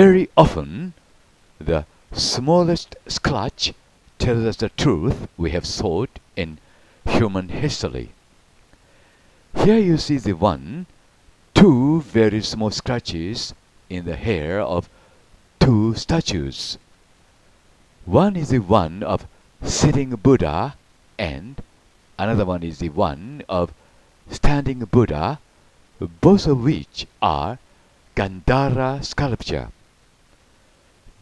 Very often, the smallest scratch tells us the truth we have sought in human history. Here you see the one, two very small scratches in the hair of two statues. One is the one of sitting Buddha and another one is the one of standing Buddha, both of which are Gandhara sculpture.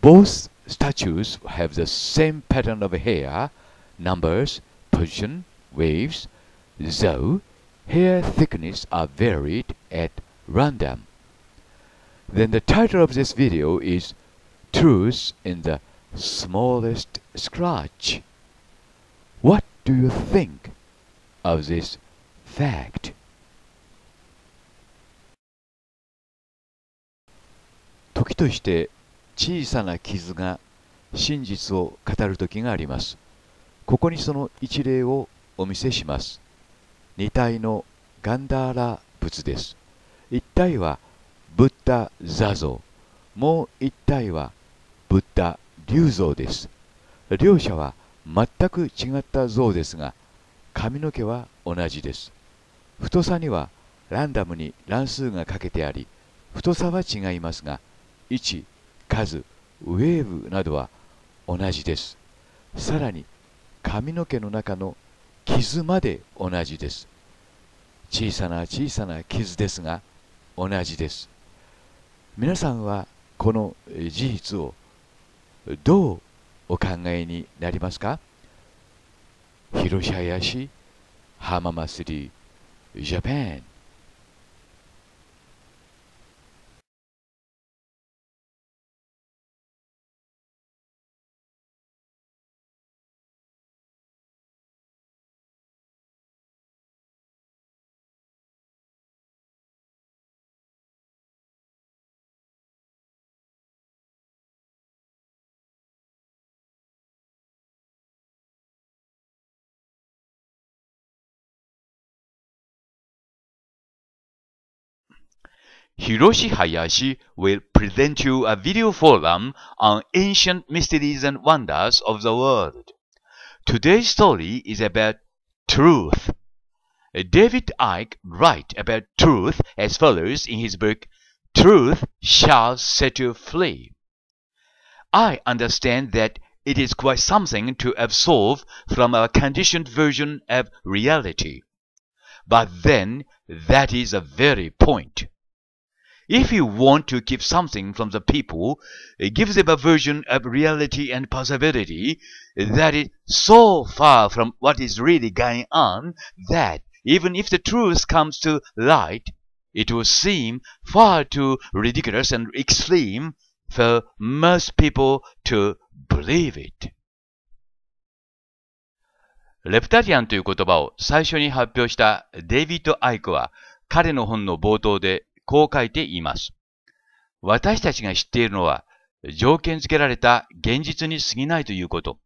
Both statues have the same pattern of hair, numbers, position, waves, though hair thickness are varied at random. Then the title of this video is Truth in the Smallest Scratch. What do you think of this fact? Toki 小さな傷が真実を語る時があります。ここにその一例をお見せします。二体のガンダーラ仏です。一体はブッダ座像、もう一体はブッダ龍像です。両者は全く違った像ですが、髪の毛は同じです。太さにはランダムに乱数がかけてあり、太さは違いますが、1、数ウェーブなどは同じですさらに髪の毛の中の傷まで同じです小さな小さな傷ですが同じです皆さんはこの事実をどうお考えになりますか広林浜祭りジャパン Hiroshi Hayashi will present you a video forum on ancient mysteries and wonders of the world. Today's story is about truth. David Icke writes about truth as follows in his book Truth Shall Set You Free. I understand that it is quite something to absorb from our conditioned version of reality. But then that is the very point. If you want to keep something from the people, give them a version of reality and possibility that is so far from what is really going on that even if the truth comes to light, it will seem far too ridiculous and extreme for most people to believe it. レプタリアンという言葉を最初に発表したデイビッド・アイクは彼の本の冒頭でこう書いています。私たちが知っているのは、条件付けられた現実に過ぎないということ。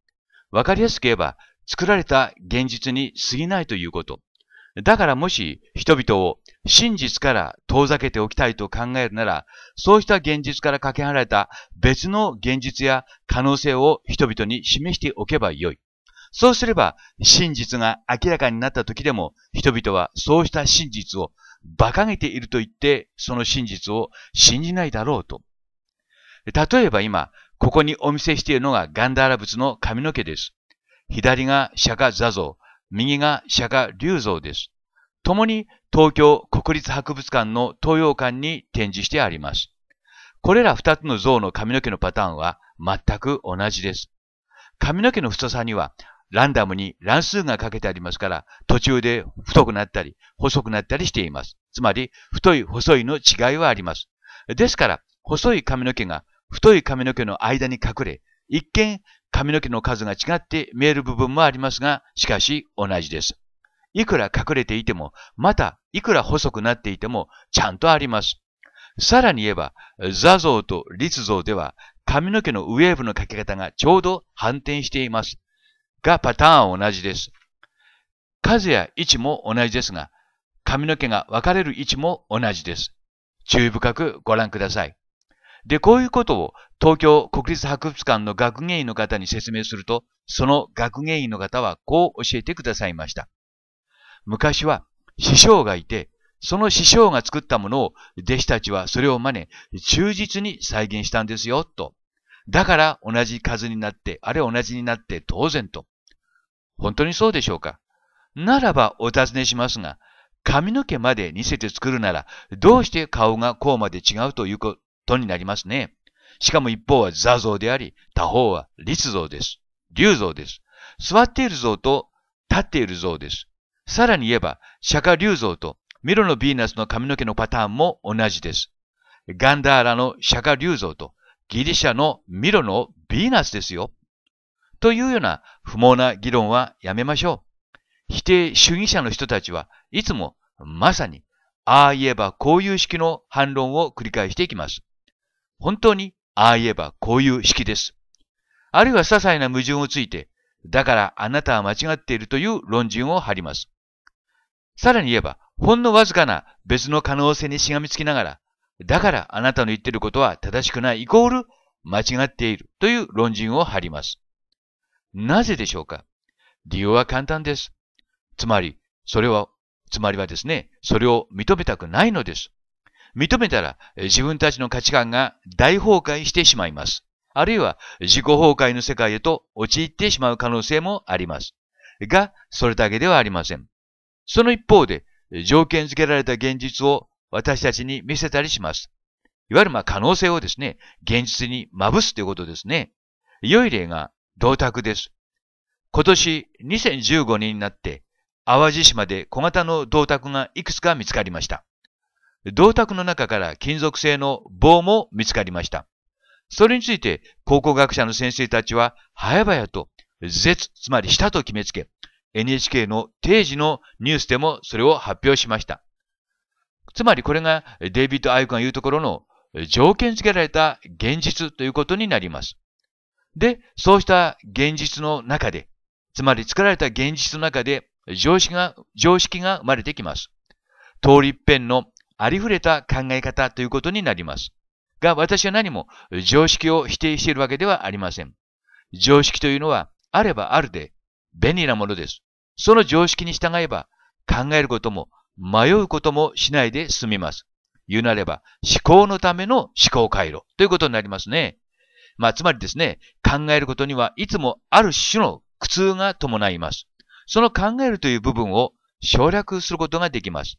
わかりやすく言えば、作られた現実に過ぎないということ。だからもし人々を真実から遠ざけておきたいと考えるなら、そうした現実からかけ離れた別の現実や可能性を人々に示しておけばよい。そうすれば真実が明らかになった時でも人々はそうした真実を馬鹿げていると言って、その真実を信じないだろうと。例えば今、ここにお見せしているのがガンダーラ仏の髪の毛です。左が釈迦座像、右が釈迦竜像です。共に東京国立博物館の東洋館に展示してあります。これら二つの像の髪の毛のパターンは全く同じです。髪の毛の太さにはランダムに乱数がかけてありますから、途中で太くなったり、細くなったりしています。つまり、太い、細いの違いはあります。ですから、細い髪の毛が太い髪の毛の間に隠れ、一見髪の毛の数が違って見える部分もありますが、しかし同じです。いくら隠れていても、またいくら細くなっていても、ちゃんとあります。さらに言えば、座像と立像では髪の毛のウェーブのかけ方がちょうど反転しています。がパターンは同じです。数や位置も同じですが、髪の毛が分かれる位置も同じです。注意深くご覧ください。で、こういうことを東京国立博物館の学芸員の方に説明すると、その学芸員の方はこう教えてくださいました。昔は師匠がいて、その師匠が作ったものを弟子たちはそれを真似、忠実に再現したんですよ、と。だから同じ数になって、あれ同じになって当然と。本当にそうでしょうかならばお尋ねしますが、髪の毛まで似せて作るなら、どうして顔がこうまで違うということになりますね。しかも一方は座像であり、他方は立像です。竜像です。座っている像と立っている像です。さらに言えば、釈迦竜像とミロのヴィーナスの髪の毛のパターンも同じです。ガンダーラの釈迦竜像とギリシャのミロのヴィーナスですよ。というような不毛な議論はやめましょう。否定主義者の人たちはいつもまさにああ言えばこういう式の反論を繰り返していきます。本当にああ言えばこういう式です。あるいは些細な矛盾をついて、だからあなたは間違っているという論陣を張ります。さらに言えば、ほんのわずかな別の可能性にしがみつきながら、だからあなたの言ってることは正しくないイコール間違っているという論陣を張ります。なぜでしょうか理由は簡単です。つまり、それは、つまりはですね、それを認めたくないのです。認めたら自分たちの価値観が大崩壊してしまいます。あるいは自己崩壊の世界へと陥ってしまう可能性もあります。が、それだけではありません。その一方で、条件付けられた現実を私たちに見せたりします。いわゆるまあ可能性をですね、現実にまぶすということですね。良い例が銅鐸です。今年2015年になって、淡路島で小型の銅鐸がいくつか見つかりました。銅鐸の中から金属製の棒も見つかりました。それについて考古学者の先生たちは早々と絶、つまりしたと決めつけ、NHK の定時のニュースでもそれを発表しました。つまりこれがデイビッド・アイクが言うところの条件付けられた現実ということになります。で、そうした現実の中で、つまり作られた現実の中で常識が、常識が生まれてきます。通り一遍のありふれた考え方ということになります。が、私は何も常識を否定しているわけではありません。常識というのは、あればあるで、便利なものです。その常識に従えば、考えることも、迷うこともしないで済みます。言うなれば、思考のための思考回路ということになりますね。まあ、つまりですね、考えることにはいつもある種の苦痛が伴います。その考えるという部分を省略することができます。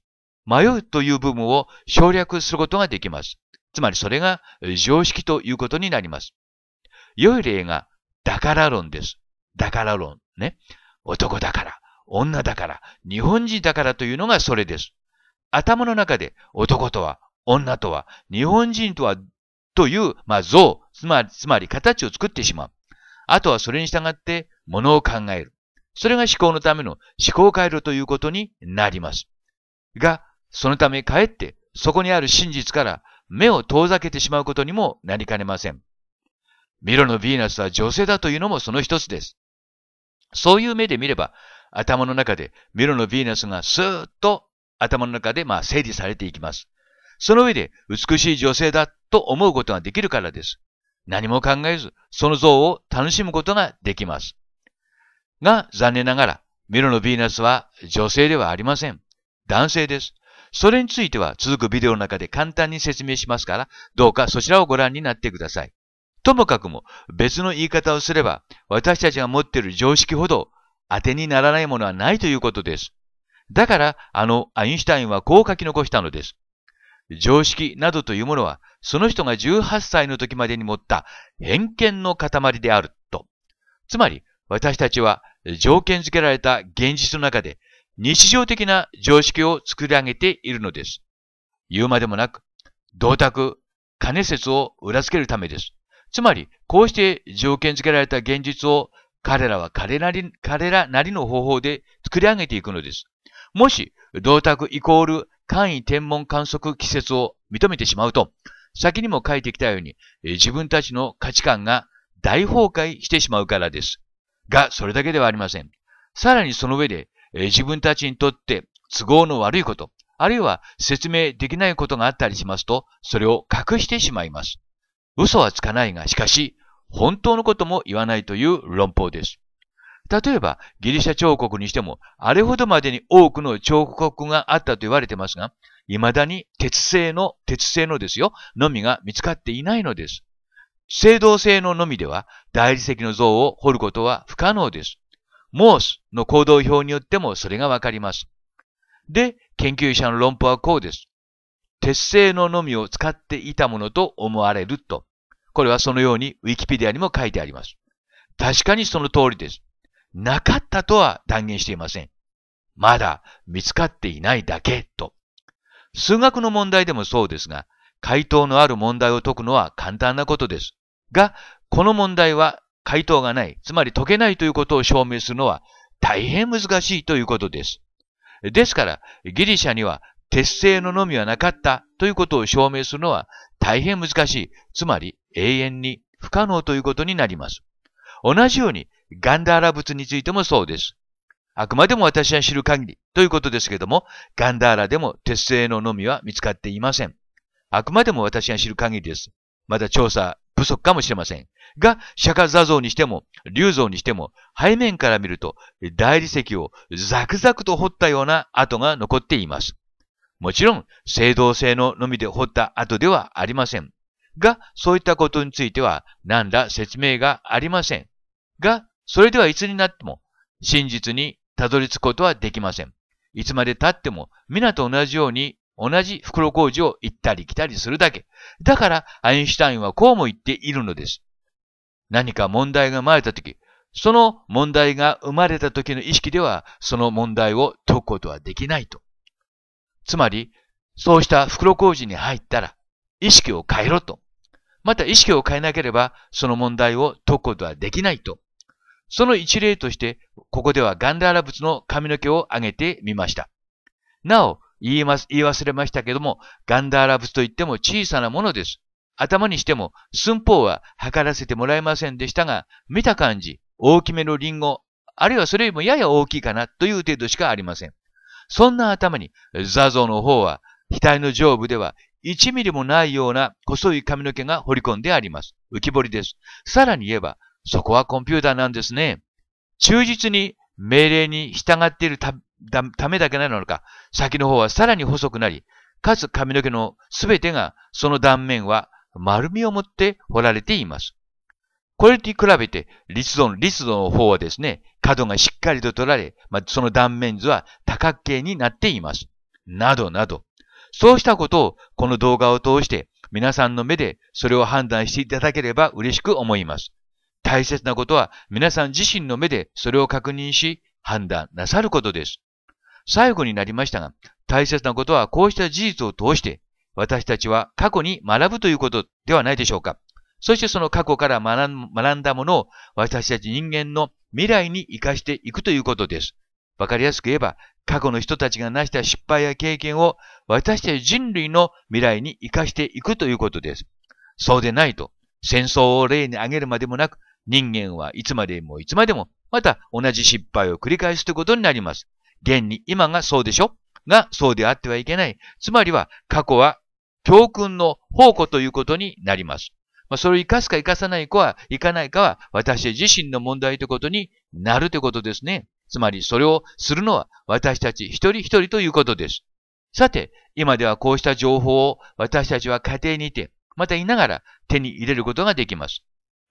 迷うという部分を省略することができます。つまりそれが常識ということになります。良い例が、だから論です。だから論。ね。男だから、女だから、日本人だからというのがそれです。頭の中で男とは、女とは、日本人とはという、まあ、像、つまり、つまり形を作ってしまう。あとはそれに従ってものを考える。それが思考のための思考回路ということになります。が、そのためかえってそこにある真実から目を遠ざけてしまうことにもなりかねません。ミロのヴィーナスは女性だというのもその一つです。そういう目で見れば、頭の中でミロのヴィーナスがスーッと頭の中でまあ整理されていきます。その上で美しい女性だと思うことができるからです。何も考えず、その像を楽しむことができます。が、残念ながら、ミロのヴィーナスは女性ではありません。男性です。それについては続くビデオの中で簡単に説明しますから、どうかそちらをご覧になってください。ともかくも別の言い方をすれば、私たちが持っている常識ほど当てにならないものはないということです。だから、あのアインシュタインはこう書き残したのです。常識などというものは、その人が18歳の時までに持った偏見の塊であると。つまり、私たちは条件付けられた現実の中で日常的な常識を作り上げているのです。言うまでもなく、銅鐸、金説を裏付けるためです。つまり、こうして条件付けられた現実を彼らは彼ら彼らなりの方法で作り上げていくのです。もし、銅鐸イコール簡易天文観測季節を認めてしまうと、先にも書いてきたように、自分たちの価値観が大崩壊してしまうからです。が、それだけではありません。さらにその上で、自分たちにとって都合の悪いこと、あるいは説明できないことがあったりしますと、それを隠してしまいます。嘘はつかないが、しかし、本当のことも言わないという論法です。例えば、ギリシャ彫刻にしても、あれほどまでに多くの彫刻があったと言われてますが、未だに鉄製の、鉄製のですよ、のみが見つかっていないのです。青銅製ののみでは、大理石の像を彫ることは不可能です。モースの行動表によってもそれがわかります。で、研究者の論法はこうです。鉄製ののみを使っていたものと思われると。これはそのようにウィキペディアにも書いてあります。確かにその通りです。なかったとは断言していません。まだ見つかっていないだけと。数学の問題でもそうですが、回答のある問題を解くのは簡単なことです。が、この問題は回答がない、つまり解けないということを証明するのは大変難しいということです。ですから、ギリシャには鉄製ののみはなかったということを証明するのは大変難しい、つまり永遠に不可能ということになります。同じようにガンダーラ仏についてもそうです。あくまでも私は知る限りということですけども、ガンダーラでも鉄製ののみは見つかっていません。あくまでも私が知る限りです。まだ調査不足かもしれません。が、釈迦座像にしても、竜像にしても、背面から見ると、大理石をザクザクと掘ったような跡が残っています。もちろん、青銅製ののみで掘った跡ではありません。が、そういったことについては、何ら説明がありません。が、それではいつになっても真実にたどり着くことはできません。いつまで経っても皆と同じように同じ袋小路を行ったり来たりするだけ。だからアインシュタインはこうも言っているのです。何か問題が生まれた時、その問題が生まれた時の意識ではその問題を解くことはできないと。つまり、そうした袋小路に入ったら意識を変えろと。また意識を変えなければその問題を解くことはできないと。その一例として、ここではガンダーラ仏の髪の毛を挙げてみました。なお、言います、言い忘れましたけども、ガンダーラ仏といっても小さなものです。頭にしても寸法は測らせてもらえませんでしたが、見た感じ、大きめのリンゴ、あるいはそれよりもやや大きいかなという程度しかありません。そんな頭に、座像の方は、額の上部では1ミリもないような細い髪の毛が彫り込んであります。浮き彫りです。さらに言えば、そこはコンピューターなんですね。忠実に命令に従っているためだけなのか、先の方はさらに細くなり、かつ髪の毛のすべてがその断面は丸みを持って彫られています。これに比べて、立度の、立の方はですね、角がしっかりと取られ、まあ、その断面図は多角形になっています。などなど。そうしたことを、この動画を通して、皆さんの目でそれを判断していただければ嬉しく思います。大切なことは皆さん自身の目でそれを確認し判断なさることです。最後になりましたが、大切なことはこうした事実を通して私たちは過去に学ぶということではないでしょうか。そしてその過去から学んだものを私たち人間の未来に活かしていくということです。わかりやすく言えば、過去の人たちが成した失敗や経験を私たち人類の未来に活かしていくということです。そうでないと、戦争を例に挙げるまでもなく、人間はいつまでもいつまでも、また同じ失敗を繰り返すということになります。現に今がそうでしょがそうであってはいけない。つまりは過去は教訓の宝庫ということになります。まあ、それを生かすか生かさないかは、生かないかは私自身の問題ということになるということですね。つまりそれをするのは私たち一人一人ということです。さて、今ではこうした情報を私たちは家庭にいて、またいながら手に入れることができます。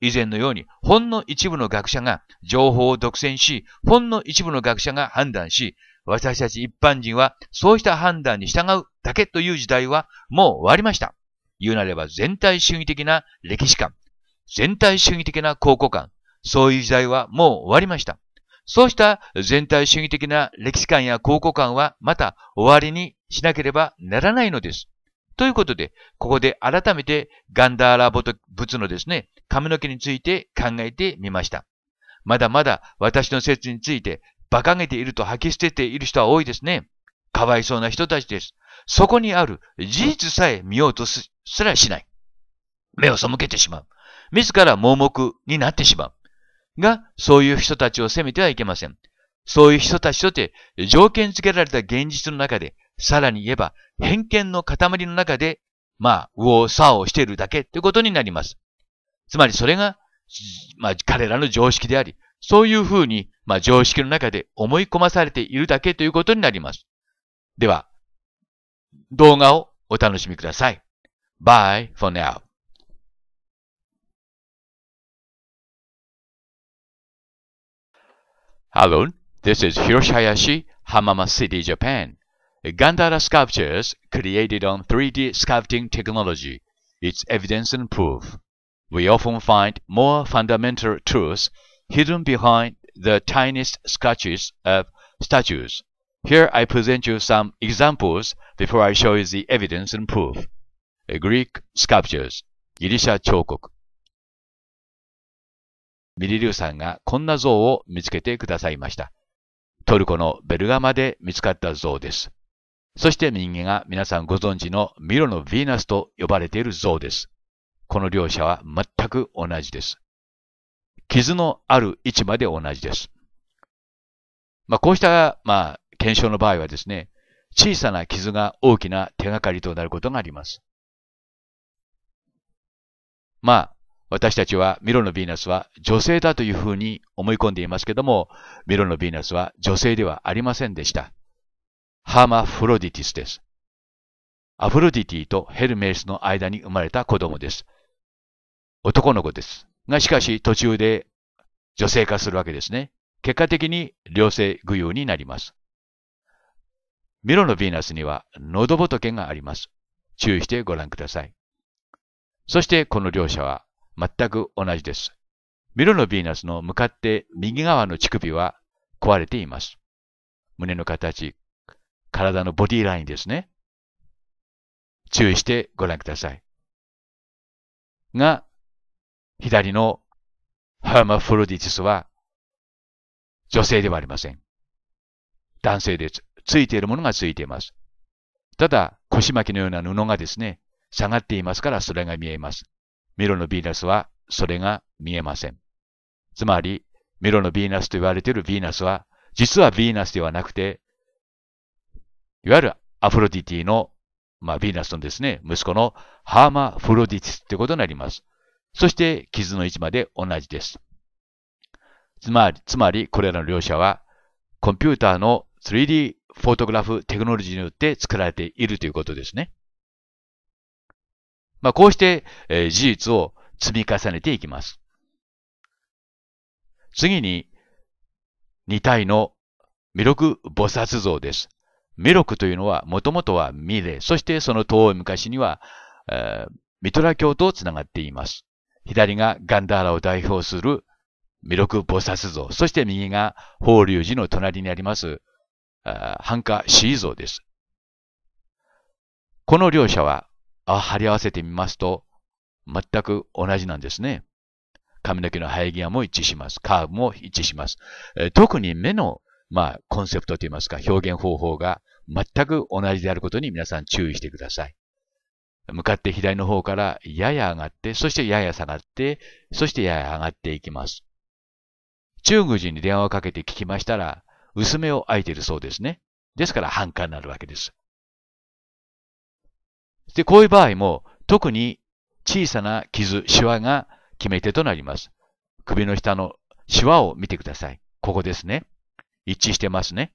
以前のように、ほんの一部の学者が情報を独占し、ほんの一部の学者が判断し、私たち一般人はそうした判断に従うだけという時代はもう終わりました。言うなれば全体主義的な歴史観、全体主義的な考古観、そういう時代はもう終わりました。そうした全体主義的な歴史観や考古観はまた終わりにしなければならないのです。ということで、ここで改めてガンダーラ仏のですね、髪の毛について考えてみました。まだまだ私の説について馬鹿げていると吐き捨てている人は多いですね。かわいそうな人たちです。そこにある事実さえ見ようとすらしない。目を背けてしまう。自ら盲目になってしまう。が、そういう人たちを責めてはいけません。そういう人たちとて条件付けられた現実の中でさらに言えば、偏見の塊の中で、まあ、右往左往しているだけということになります。つまりそれが、まあ、彼らの常識であり、そういうふうに、まあ、常識の中で思い込まされているだけということになります。では、動画をお楽しみください。Bye for now. Hello, this is Hiroshi Hayashi, Hamama City, Japan. Gandhara sculptures created on 3D sculpting technology, its evidence and proof. We often find more fundamental truths hidden behind the tiniest sketches of statues. Here I present you some examples before I show you the evidence and proof. Greek sculptures ギリシャ彫刻ミリリュウさんがこんな像を見つけてくださいました。トルコのベルガマで見つかった像です。そして右が皆さんご存知のミロのヴィーナスと呼ばれている像です。この両者は全く同じです。傷のある位置まで同じです。まあ、こうした、まあ、検証の場合はですね、小さな傷が大きな手がかりとなることがあります。まあ、私たちはミロのヴィーナスは女性だというふうに思い込んでいますけども、ミロのヴィーナスは女性ではありませんでした。ハーマフロディティスです。アフロディティとヘルメイスの間に生まれた子供です。男の子です。が、しかし途中で女性化するわけですね。結果的に良性具有になります。ミロのヴィーナスには喉仏があります。注意してご覧ください。そしてこの両者は全く同じです。ミロのヴィーナスの向かって右側の乳首は壊れています。胸の形、体のボディラインですね。注意してご覧ください。が、左のハーマフロディティスは女性ではありません。男性です。ついているものがついています。ただ、腰巻きのような布がですね、下がっていますからそれが見えます。ミロのヴィーナスはそれが見えません。つまり、ミロのヴィーナスと言われているヴィーナスは、実はヴィーナスではなくて、いわゆるアフロディティの、まあ、ヴィーナスのですね、息子のハーマフロディティスってことになります。そして、傷の位置まで同じです。つまり、つまり、これらの両者は、コンピューターの 3D フォトグラフテクノロジーによって作られているということですね。まあ、こうして、えー、事実を積み重ねていきます。次に、2体の魅力菩薩像です。魅力というのは、もともとはミレ、そしてその遠い昔には、えー、ミトラ教とつながっています。左がガンダーラを代表する魅力菩薩像、そして右が法隆寺の隣にあります、繁華シー像です。この両者は、貼り合わせてみますと、全く同じなんですね。髪の毛の生え際も一致します。カーブも一致します。えー、特に目のまあ、コンセプトといいますか、表現方法が全く同じであることに皆さん注意してください。向かって左の方からやや上がって、そしてやや下がって、そしてやや上がっていきます。中国人に電話をかけて聞きましたら、薄めを開いているそうですね。ですから反感になるわけです。で、こういう場合も、特に小さな傷、シワが決め手となります。首の下のシワを見てください。ここですね。一致してますね。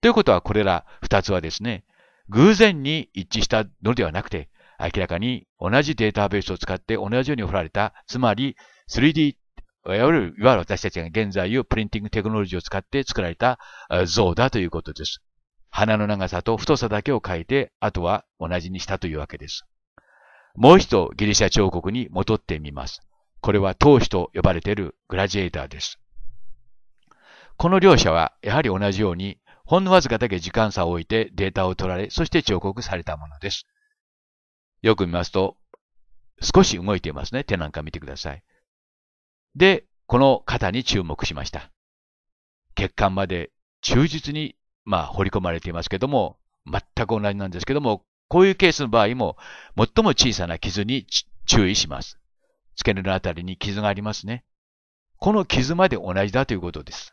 ということは、これら二つはですね、偶然に一致したのではなくて、明らかに同じデータベースを使って同じように掘られた、つまり 3D、いわゆる私たちが現在をプリンティングテクノロジーを使って作られた像だということです。花の長さと太さだけを変えて、あとは同じにしたというわけです。もう一度ギリシャ彫刻に戻ってみます。これは頭皮と呼ばれているグラジエーターです。この両者はやはり同じように、ほんのわずかだけ時間差を置いてデータを取られ、そして彫刻されたものです。よく見ますと、少し動いていますね。手なんか見てください。で、この肩に注目しました。血管まで忠実に、まあ、掘り込まれていますけども、全く同じなんですけども、こういうケースの場合も、最も小さな傷に注意します。付け根のあたりに傷がありますね。この傷まで同じだということです。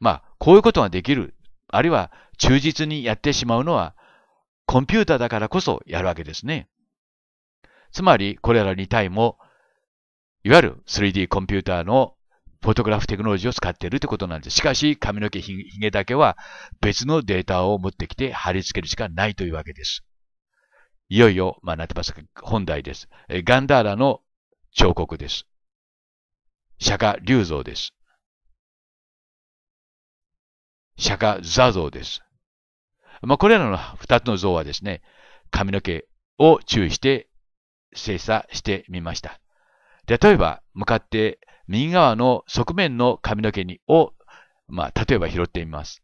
まあ、こういうことができる。あるいは、忠実にやってしまうのは、コンピューターだからこそやるわけですね。つまり、これら2体も、いわゆる 3D コンピューターのフォトグラフテクノロジーを使っているということなんです。しかし、髪の毛ひげだけは別のデータを持ってきて貼り付けるしかないというわけです。いよいよ、まあ、なってます本題です。ガンダーラの彫刻です。釈迦竜像です。釈迦座像です。まあ、これらの二つの像はですね、髪の毛を注意して精査してみました。例えば、向かって右側の側面の髪の毛にを、まあ、例えば拾ってみます。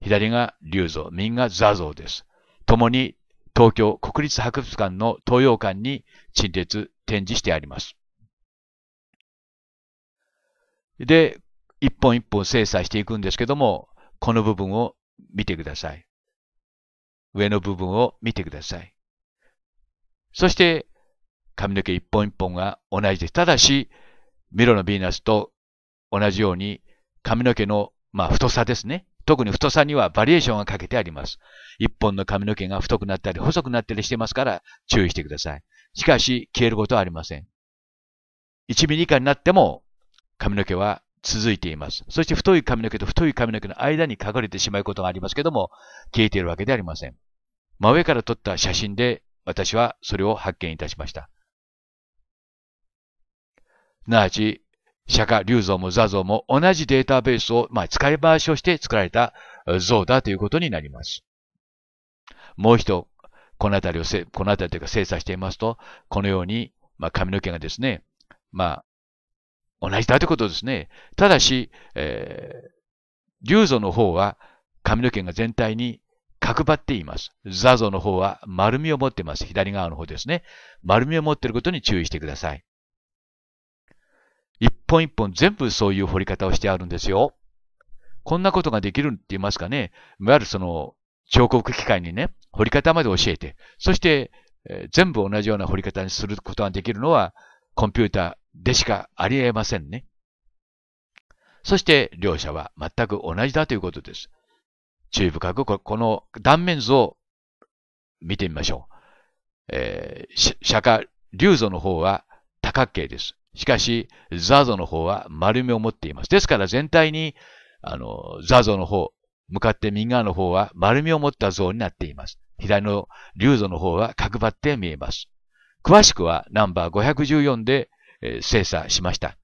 左が龍像、右が座像です。共に東京国立博物館の東洋館に陳列展示してあります。で、一本一本精査していくんですけども、この部分を見てください。上の部分を見てください。そして、髪の毛一本一本が同じです。ただし、ミロのヴィーナスと同じように、髪の毛の、まあ、太さですね。特に太さにはバリエーションがかけてあります。一本の髪の毛が太くなったり細くなったりしてますから注意してください。しかし消えることはありません。1ミリ以下になっても髪の毛は続いています。そして太い髪の毛と太い髪の毛の間に隠れてしまうことがありますけども、消えているわけではありません。真上から撮った写真で私はそれを発見いたしました。すなわち、釈迦、龍像も座像も同じデータベースを、まあ、使い回しをして作られた像だということになります。もう一度、この辺りをせ、この辺りというか精査していますと、このように、まあ、髪の毛がですね、まあ、同じだということですね。ただし、えー、流像の方は髪の毛が全体に角張っています。座像の方は丸みを持っています。左側の方ですね。丸みを持っていることに注意してください。一本一本全部そういう彫り方をしてあるんですよ。こんなことができるって言いますかね。いわゆるその彫刻機械にね、彫り方まで教えて、そして、えー、全部同じような彫り方にすることができるのは、コンピューター、でしかありえませんね。そして両者は全く同じだということです。注意深くこの断面図を見てみましょう。えー、釈迦、竜像の方は多角形です。しかし、座像の方は丸みを持っています。ですから全体に、あの、座像の方、向かって右側の方は丸みを持った像になっています。左の龍像の方は角張って見えます。詳しくはナンバー514でえ精査しました、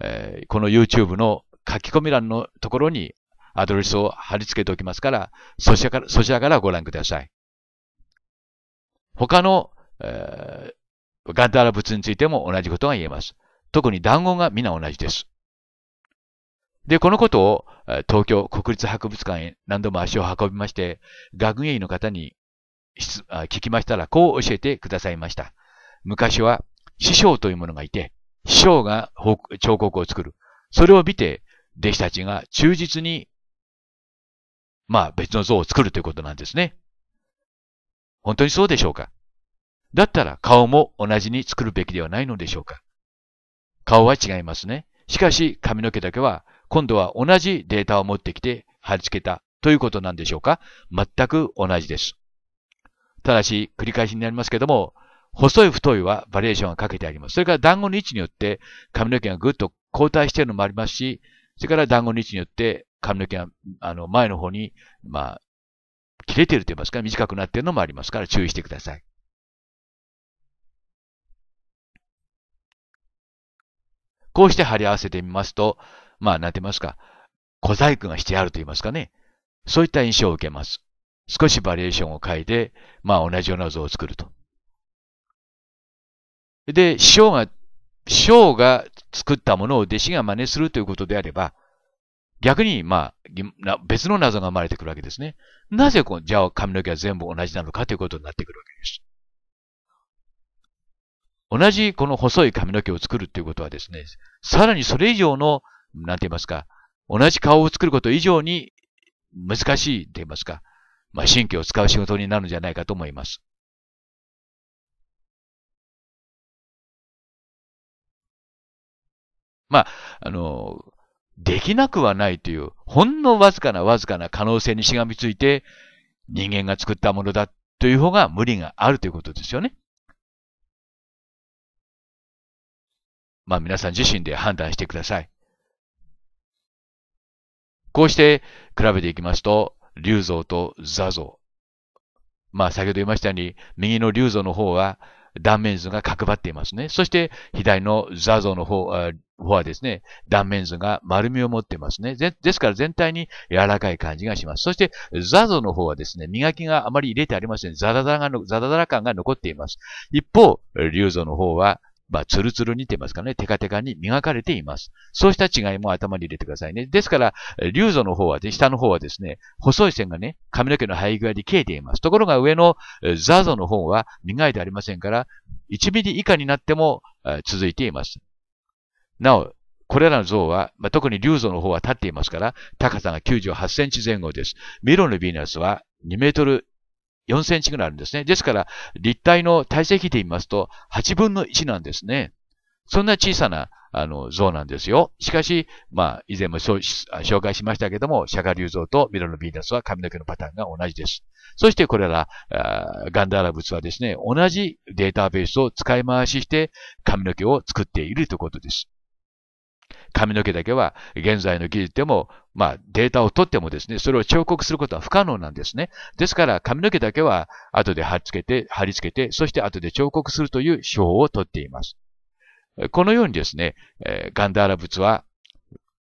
えこの YouTube の書き込み欄のところにアドレスを貼り付けておきますから、そちらからそちらからご覧ください。他の、えー、ガンダーラ仏についても同じことが言えます。特に談合が皆同じです。で、このことを東京国立博物館へ何度も足を運びまして、学芸員の方に聞きましたら、こう教えてくださいました。昔は師匠というものがいて、師匠が彫刻を作る。それを見て、弟子たちが忠実に、まあ別の像を作るということなんですね。本当にそうでしょうかだったら顔も同じに作るべきではないのでしょうか顔は違いますね。しかし髪の毛だけは今度は同じデータを持ってきて貼り付けたということなんでしょうか全く同じです。ただし繰り返しになりますけども、細い太いはバリエーションがかけてあります。それから団子の位置によって髪の毛がぐっと後退しているのもありますし、それから団子の位置によって髪の毛があの前の方に、まあ、切れていると言いますか、短くなっているのもありますから注意してください。こうして貼り合わせてみますと、まあ、なんて言いますか、小細工がしてあると言いますかね。そういった印象を受けます。少しバリエーションを変えて、まあ、同じような像を作ると。で、師匠が、師匠が作ったものを弟子が真似するということであれば、逆に、まあ、別の謎が生まれてくるわけですね。なぜこう、じゃあ髪の毛は全部同じなのかということになってくるわけです。同じこの細い髪の毛を作るということはですね、さらにそれ以上の、なんて言いますか、同じ顔を作ること以上に難しいと言いますか、まあ、神経を使う仕事になるんじゃないかと思います。まあ、あの、できなくはないという、ほんのわずかなわずかな可能性にしがみついて、人間が作ったものだという方が無理があるということですよね。まあ皆さん自身で判断してください。こうして比べていきますと、龍像と座像。まあ先ほど言いましたように、右の龍像の方は断面図が角張っていますね。そして左の座像の方、方はですね、断面図が丸みを持ってますね。ですから全体に柔らかい感じがします。そして、ザゾの方はですね、磨きがあまり入れてありません。ザラザラが、ザラザラ感が残っています。一方、竜ゾの方は、まあ、ツルツルにてますからね、テカテカに磨かれています。そうした違いも頭に入れてくださいね。ですから、竜ゾの方は、下の方はですね、細い線がね、髪の毛の生え具合で消えています。ところが上のザゾの方は磨いてありませんから、1ミリ以下になっても続いています。なお、これらの像は、まあ、特に竜像の方は立っていますから、高さが98センチ前後です。ミロのヴィーナスは2メートル4センチぐらいあるんですね。ですから、立体の体積で言いますと、8分の1なんですね。そんな小さな、あの、像なんですよ。しかし、まあ、以前も紹介しましたけども、釈迦流像とミロのヴィーナスは髪の毛のパターンが同じです。そしてこれら、ガンダーラ物はですね、同じデータベースを使い回しして髪の毛を作っているということです。髪の毛だけは現在の技術でも、まあ、データを取ってもですね、それを彫刻することは不可能なんですね。ですから髪の毛だけは後で貼っつけて、貼り付けて、そして後で彫刻するという手法を取っています。このようにですね、ガンダーラ仏は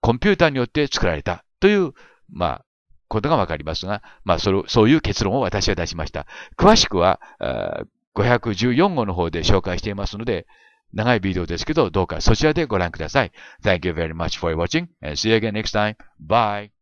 コンピューターによって作られたという、まあ、ことがわかりますが、まあそそういう結論を私は出しました。詳しくは、514号の方で紹介していますので、長いビデオですけど、どうかそちらでご覧ください。Thank you very much for watching and see you again next time. Bye!